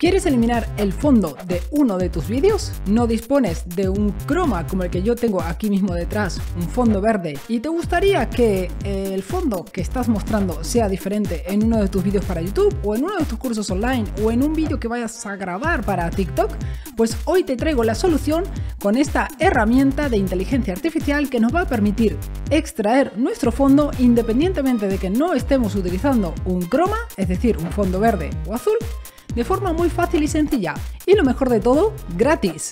¿Quieres eliminar el fondo de uno de tus vídeos? ¿No dispones de un croma como el que yo tengo aquí mismo detrás, un fondo verde, y te gustaría que eh, el fondo que estás mostrando sea diferente en uno de tus vídeos para YouTube o en uno de tus cursos online o en un vídeo que vayas a grabar para TikTok? Pues hoy te traigo la solución con esta herramienta de inteligencia artificial que nos va a permitir extraer nuestro fondo independientemente de que no estemos utilizando un croma, es decir, un fondo verde o azul, de forma muy fácil y sencilla. Y lo mejor de todo, gratis.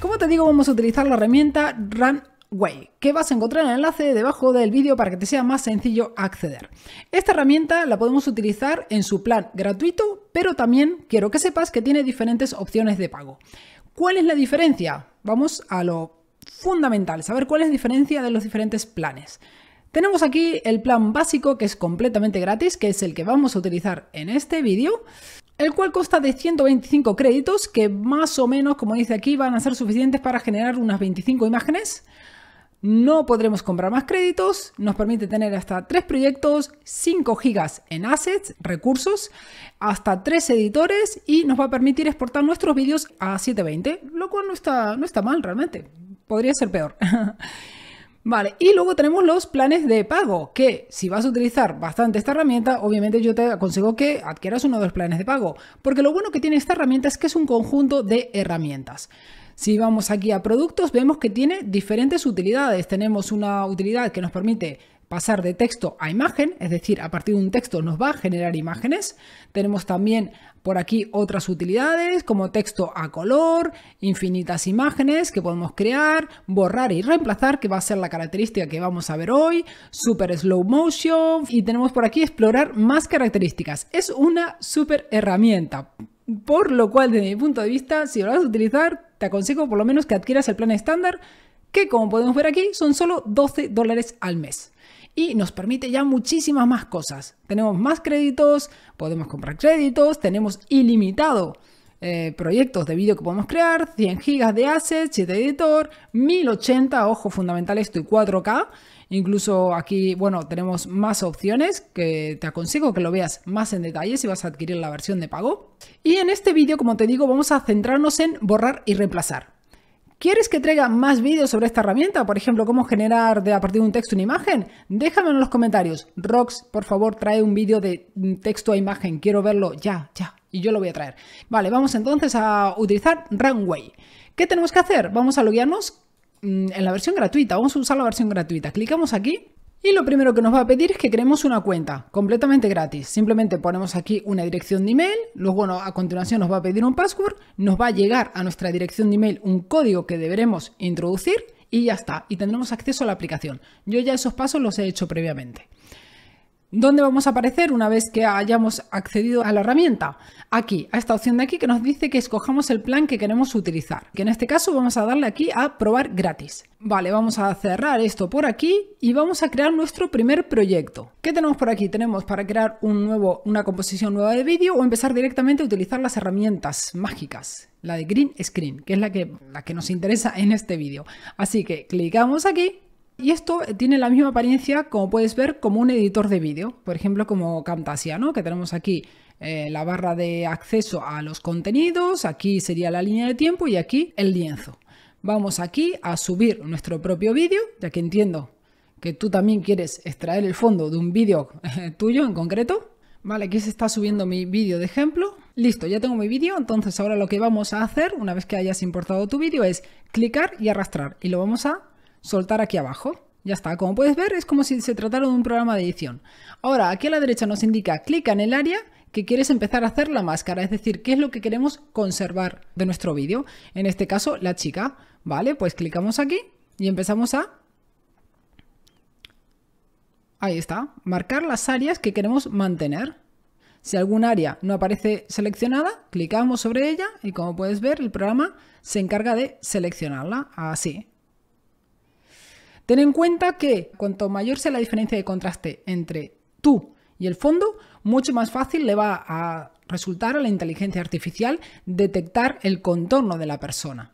Como te digo, vamos a utilizar la herramienta Runway, que vas a encontrar en el enlace debajo del vídeo para que te sea más sencillo acceder. Esta herramienta la podemos utilizar en su plan gratuito, pero también quiero que sepas que tiene diferentes opciones de pago. ¿Cuál es la diferencia? Vamos a lo fundamental, saber cuál es la diferencia de los diferentes planes. Tenemos aquí el plan básico que es completamente gratis, que es el que vamos a utilizar en este vídeo, el cual consta de 125 créditos que más o menos, como dice aquí, van a ser suficientes para generar unas 25 imágenes. No podremos comprar más créditos, nos permite tener hasta 3 proyectos, 5 gigas en assets, recursos, hasta 3 editores y nos va a permitir exportar nuestros vídeos a 720, lo cual no está, no está mal realmente, podría ser peor. Vale, y luego tenemos los planes de pago, que si vas a utilizar bastante esta herramienta, obviamente yo te aconsejo que adquieras uno de los planes de pago, porque lo bueno que tiene esta herramienta es que es un conjunto de herramientas. Si vamos aquí a productos, vemos que tiene diferentes utilidades. Tenemos una utilidad que nos permite pasar de texto a imagen, es decir, a partir de un texto nos va a generar imágenes. Tenemos también por aquí otras utilidades como texto a color, infinitas imágenes que podemos crear, borrar y reemplazar, que va a ser la característica que vamos a ver hoy, super slow motion y tenemos por aquí explorar más características. Es una super herramienta. Por lo cual, desde mi punto de vista, si lo vas a utilizar, te aconsejo por lo menos que adquieras el plan estándar, que como podemos ver aquí, son solo 12 dólares al mes y nos permite ya muchísimas más cosas. Tenemos más créditos, podemos comprar créditos, tenemos ilimitado eh, proyectos de vídeo que podemos crear, 100 gigas de assets, 7 editor, 1080, ojo fundamental esto y 4K. Incluso aquí, bueno, tenemos más opciones que te aconsejo que lo veas más en detalle si vas a adquirir la versión de pago. Y en este vídeo, como te digo, vamos a centrarnos en borrar y reemplazar. ¿Quieres que traiga más vídeos sobre esta herramienta? Por ejemplo, cómo generar de a partir de un texto una imagen. Déjame en los comentarios. Rox, por favor, trae un vídeo de mm, texto a imagen. Quiero verlo ya, ya. Y yo lo voy a traer. Vale, vamos entonces a utilizar Runway. ¿Qué tenemos que hacer? Vamos a loguearnos mm, en la versión gratuita. Vamos a usar la versión gratuita. Clicamos aquí y lo primero que nos va a pedir es que creemos una cuenta completamente gratis. Simplemente ponemos aquí una dirección de email, luego a continuación nos va a pedir un password, nos va a llegar a nuestra dirección de email un código que deberemos introducir y ya está, y tendremos acceso a la aplicación. Yo ya esos pasos los he hecho previamente. ¿Dónde vamos a aparecer una vez que hayamos accedido a la herramienta? Aquí, a esta opción de aquí que nos dice que escojamos el plan que queremos utilizar, que en este caso vamos a darle aquí a probar gratis. Vale, vamos a cerrar esto por aquí y vamos a crear nuestro primer proyecto. ¿Qué tenemos por aquí? Tenemos para crear una composición nueva de vídeo o empezar directamente a utilizar las herramientas mágicas, la de Green Screen, que es la que, la que nos interesa en este vídeo. Así que clicamos aquí y esto tiene la misma apariencia, como puedes ver, como un editor de vídeo, por ejemplo, como Camtasia, ¿no? Que tenemos aquí eh, la barra de acceso a los contenidos, aquí sería la línea de tiempo y aquí el lienzo. Vamos aquí a subir nuestro propio vídeo, ya que entiendo que tú también quieres extraer el fondo de un vídeo eh, tuyo en concreto. Vale, aquí se está subiendo mi vídeo de ejemplo. Listo, ya tengo mi vídeo, entonces ahora lo que vamos a hacer, una vez que hayas importado tu vídeo, es clicar y arrastrar. Y lo vamos a soltar aquí abajo. Ya está, como puedes ver es como si se tratara de un programa de edición. Ahora, aquí a la derecha nos indica clic en el área que quieres empezar a hacer la máscara, es decir, qué es lo que queremos conservar de nuestro vídeo. En este caso, la chica, ¿vale? Pues clicamos aquí y empezamos a... Ahí está, marcar las áreas que queremos mantener. Si algún área no aparece seleccionada, clicamos sobre ella y como puedes ver, el programa se encarga de seleccionarla así. Ten en cuenta que cuanto mayor sea la diferencia de contraste entre tú y el fondo, mucho más fácil le va a resultar a la inteligencia artificial detectar el contorno de la persona.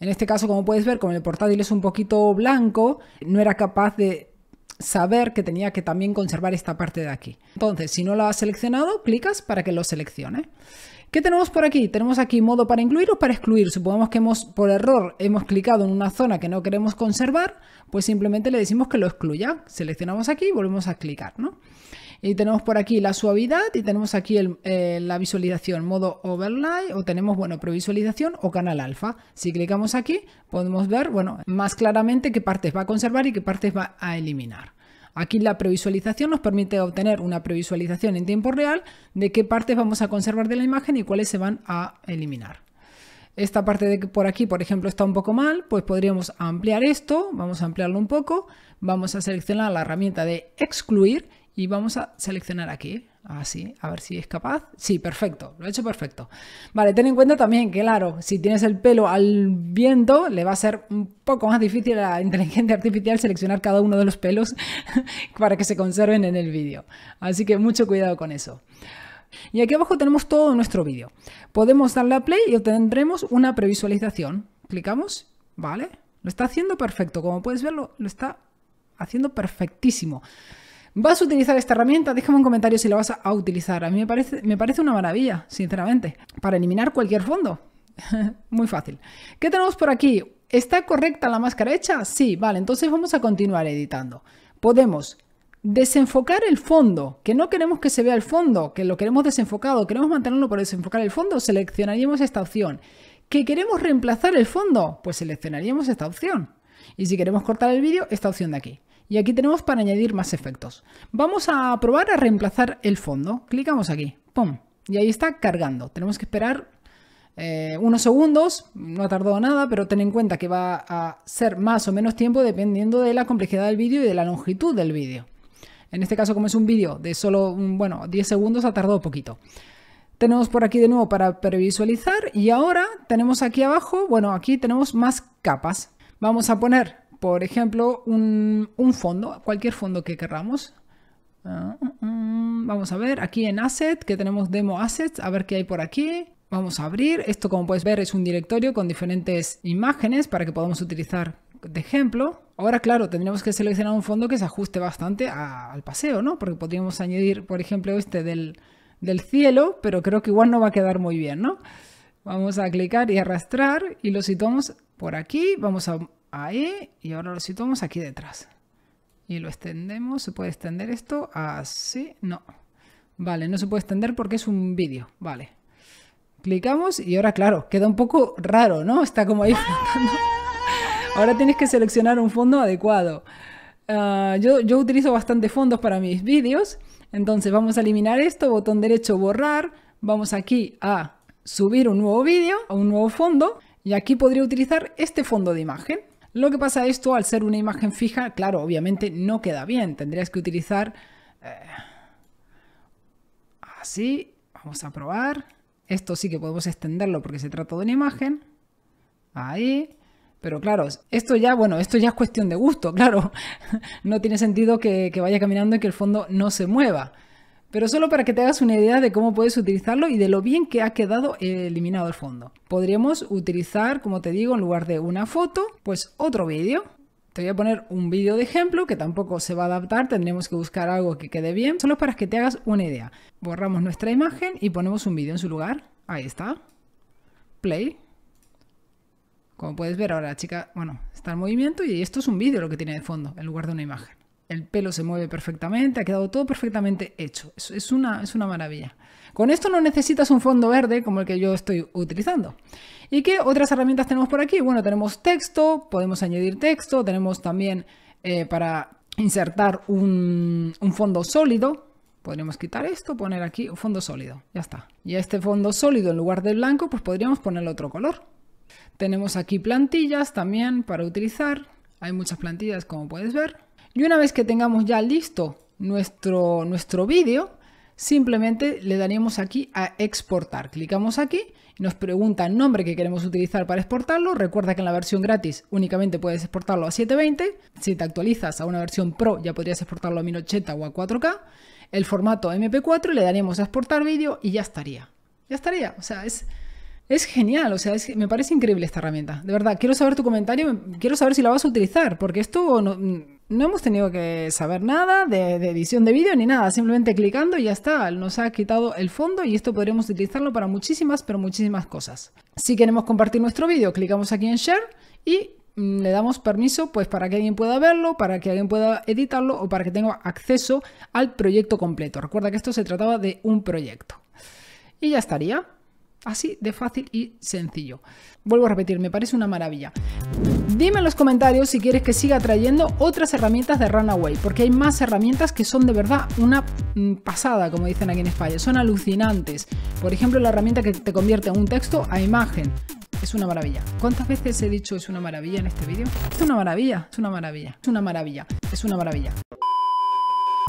En este caso, como puedes ver, como el portátil es un poquito blanco, no era capaz de saber que tenía que también conservar esta parte de aquí. Entonces, si no lo has seleccionado, clicas para que lo seleccione. ¿Qué tenemos por aquí? Tenemos aquí modo para incluir o para excluir. Supongamos que hemos, por error hemos clicado en una zona que no queremos conservar, pues simplemente le decimos que lo excluya. Seleccionamos aquí y volvemos a clicar, ¿no? Y tenemos por aquí la suavidad y tenemos aquí eh, la visualización modo overlay o tenemos, bueno, previsualización o canal alfa. Si clicamos aquí podemos ver, bueno, más claramente qué partes va a conservar y qué partes va a eliminar. Aquí la previsualización nos permite obtener una previsualización en tiempo real de qué partes vamos a conservar de la imagen y cuáles se van a eliminar. Esta parte de por aquí, por ejemplo, está un poco mal, pues podríamos ampliar esto, vamos a ampliarlo un poco, vamos a seleccionar la herramienta de excluir y vamos a seleccionar aquí, así, a ver si es capaz. Sí, perfecto, lo he hecho perfecto. Vale, ten en cuenta también que, claro, si tienes el pelo al viento, le va a ser un poco más difícil a la inteligencia artificial seleccionar cada uno de los pelos para que se conserven en el vídeo. Así que mucho cuidado con eso. Y aquí abajo tenemos todo nuestro vídeo. Podemos darle a play y obtendremos una previsualización. Clicamos, ¿vale? Lo está haciendo perfecto, como puedes verlo, lo está haciendo perfectísimo. ¿Vas a utilizar esta herramienta? Déjame un comentario si la vas a utilizar. A mí me parece, me parece una maravilla, sinceramente, para eliminar cualquier fondo. Muy fácil. ¿Qué tenemos por aquí? ¿Está correcta la máscara hecha? Sí, vale, entonces vamos a continuar editando. Podemos desenfocar el fondo, que no queremos que se vea el fondo, que lo queremos desenfocado, queremos mantenerlo por desenfocar el fondo, seleccionaríamos esta opción. ¿Que queremos reemplazar el fondo? Pues seleccionaríamos esta opción. Y si queremos cortar el vídeo, esta opción de aquí. Y aquí tenemos para añadir más efectos. Vamos a probar a reemplazar el fondo. Clicamos aquí. ¡Pum! Y ahí está cargando. Tenemos que esperar eh, unos segundos. No ha tardado nada, pero ten en cuenta que va a ser más o menos tiempo dependiendo de la complejidad del vídeo y de la longitud del vídeo. En este caso, como es un vídeo de solo, bueno, 10 segundos, ha tardado poquito. Tenemos por aquí de nuevo para previsualizar y ahora tenemos aquí abajo, bueno, aquí tenemos más capas. Vamos a poner por ejemplo, un, fondo, cualquier fondo que querramos. Ah, mm, mm, vamos a ver, aquí en Asset, que tenemos Demo Assets, a ver qué hay por aquí. Vamos a abrir. Esto, como puedes ver, es un directorio con diferentes imágenes para que podamos utilizar de ejemplo. Ahora, claro, tendríamos que seleccionar un fondo que se ajuste bastante al paseo, ¿no? Porque podríamos añadir, por ejemplo, este del, del cielo, pero creo que igual no va a quedar muy bien, ¿no? Vamos a clicar y arrastrar y lo situamos por aquí. Vamos a ahí y ahora lo situamos aquí detrás. Y lo extendemos, ¿se puede extender esto así? No. Vale, no se puede extender porque es un vídeo, vale. Clicamos y ahora, claro, queda un poco raro, ¿no? Está como ahí Ahora tienes que seleccionar un fondo adecuado. Ah, yo, yo utilizo bastante fondos para mis vídeos, entonces vamos a eliminar esto, botón derecho borrar, vamos aquí a subir un nuevo vídeo, un nuevo fondo, y aquí podría utilizar este fondo de imagen. Lo que pasa esto, al ser una imagen fija, claro, obviamente no queda bien. Tendrías que utilizar... Eh, así. Vamos a probar. Esto sí que podemos extenderlo porque se trata de una imagen. Ahí. Pero claro, esto ya, bueno, esto ya es cuestión de gusto, claro. No tiene sentido que vaya caminando y que el fondo no se mueva. Pero solo para que te hagas una idea de cómo puedes utilizarlo y de lo bien que ha quedado eliminado el fondo. Podríamos utilizar, como te digo, en lugar de una foto, pues otro vídeo. Te voy a poner un vídeo de ejemplo que tampoco se va a adaptar, tendremos que buscar algo que quede bien, solo para que te hagas una idea. Borramos nuestra imagen y ponemos un vídeo en su lugar. Ahí está. Play. Como puedes ver ahora, chica, bueno, está en movimiento y esto es un vídeo lo que tiene de fondo en lugar de una imagen. El pelo se mueve perfectamente, ha quedado todo perfectamente hecho. Es, una, es una maravilla. Con esto no necesitas un fondo verde como el que yo estoy utilizando. ¿Y qué otras herramientas tenemos por aquí? Bueno, tenemos texto, podemos añadir texto, tenemos también eh, para insertar un, fondo sólido, podríamos quitar esto, poner aquí un fondo sólido, ya está. Y este fondo sólido en lugar de blanco, pues podríamos ponerle otro color. Tenemos aquí plantillas también para utilizar, hay muchas plantillas como puedes ver. Y una vez que tengamos ya listo nuestro, nuestro vídeo, simplemente le daríamos aquí a exportar. Clicamos aquí nos pregunta el nombre que queremos utilizar para exportarlo. Recuerda que en la versión gratis únicamente puedes exportarlo a 720. Si te actualizas a una versión Pro ya podrías exportarlo a 1080 o a 4K. El formato MP4 le daríamos a exportar vídeo y ya estaría. Ya estaría. O sea, es... Es genial, o sea, me parece increíble esta herramienta. De verdad, quiero saber tu comentario, quiero saber si la vas a utilizar, porque esto no, no hemos tenido que saber nada de, edición de vídeo ni nada, simplemente clicando y ya está, nos ha quitado el fondo y esto podremos utilizarlo para muchísimas, pero muchísimas cosas. Si queremos compartir nuestro vídeo, clicamos aquí en Share y mm, le damos permiso pues para que alguien pueda verlo, para que alguien pueda editarlo o para que tenga acceso al proyecto completo. Recuerda que esto se trataba de un proyecto. Y ya estaría. Así de fácil y sencillo. Vuelvo a repetir, me parece una maravilla. Dime en los comentarios si quieres que siga trayendo otras herramientas de Runaway, porque hay más herramientas que son de verdad una mm, pasada, como dicen aquí en España, son alucinantes. Por ejemplo, la herramienta que te convierte un texto a imagen. Es una maravilla. ¿Cuántas veces he dicho es una maravilla en este vídeo? Es una maravilla, es una maravilla, es una maravilla, es una maravilla.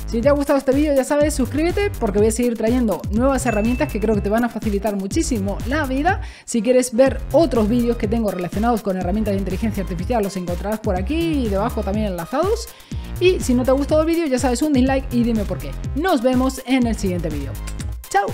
Si te ha gustado este vídeo ya sabes, suscríbete porque voy a seguir trayendo nuevas herramientas que creo que te van a facilitar muchísimo la vida. Si quieres ver otros vídeos que tengo relacionados con herramientas de inteligencia artificial los encontrarás por aquí y debajo también enlazados. Y si no te ha gustado el vídeo ya sabes un dislike y dime por qué. Nos vemos en el siguiente vídeo. ¡Chao!